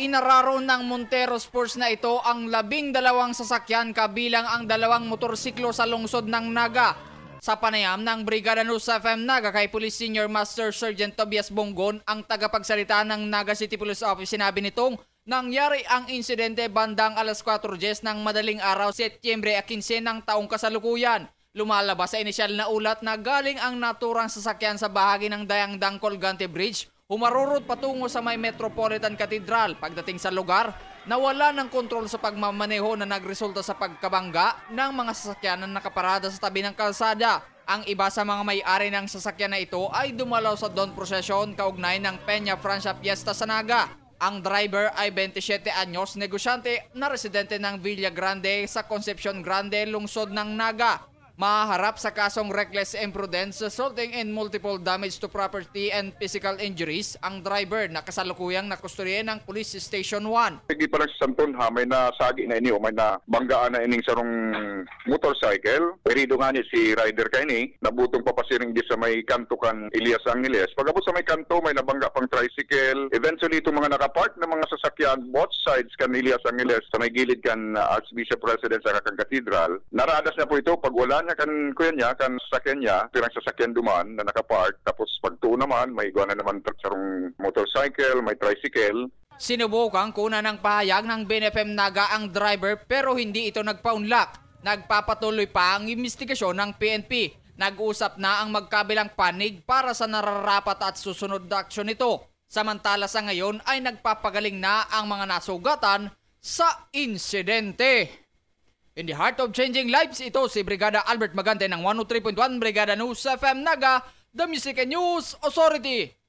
inararo ng Montero Sports na ito ang labing dalawang sasakyan kabilang ang dalawang motorsiklo sa lungsod ng Naga. Sa panayam ng Brigada News FM Naga kay Police Senior Master Sergeant Tobias Bongon, ang tagapagsalita ng Naga City Police Office sinabi nitong nangyari ang insidente bandang alas 4.10 ng madaling araw Setyembre 15 ng taong kasalukuyan. Lumalabas sa inisyal na ulat na galing ang naturang sasakyan sa bahagi ng Dayang Dangkol Gante Bridge Humarurot patungo sa may Metropolitan Cathedral pagdating sa lugar, nawala ng kontrol sa pagmamaneho na nagresulta sa pagkabangga ng mga sasakyan na nakaparada sa tabi ng kalsada. Ang iba sa mga may-ari ng sasakyan na ito ay dumalaw sa Don Procession kaugnay ng Peña Francia Fiesta sa Naga. Ang driver ay 27 anyos negosyante na residente ng Villa Grande sa Concepcion Grande, lungsod ng Naga maharap sa kasong reckless imprudence resulting in multiple damage to property and physical injuries ang driver na kasalukuyang nakusturye ng Police Station 1. Sige pa lang sa sampun ha, may nasagi na ini o may nabanggaan na ining sarong motorcycle. Perido nga ni si rider ka ini, nabutong papasiring di sa may kanto kan Elias ang Elias. Pagabot sa may kanto, may nabangga pang tricycle. Eventually, itong mga nakapark na mga sasakyan, both sides kan Elias ang Elias, sa may gilid kan uh, Archbishop President sa Kakang Cathedral, naradas na po ito pag wala niya kan kuya niya kan sasakyan niya, pirang sasakyan duman na nakapark tapos pagtuo naman may iguana naman sarong motorcycle, may tricycle. Sinubukan kuna ng pahayag ng BNFM Naga ang driver pero hindi ito nagpa-unlock. Nagpapatuloy pa ang investigasyon ng PNP. Nag-usap na ang magkabilang panig para sa nararapat at susunod na aksyon nito. Samantala sa ngayon ay nagpapagaling na ang mga nasugatan sa insidente. In the heart of changing lives, ito si Brigada Albert Magante ng 103.1 Brigada News FM Naga, The Music and News Authority.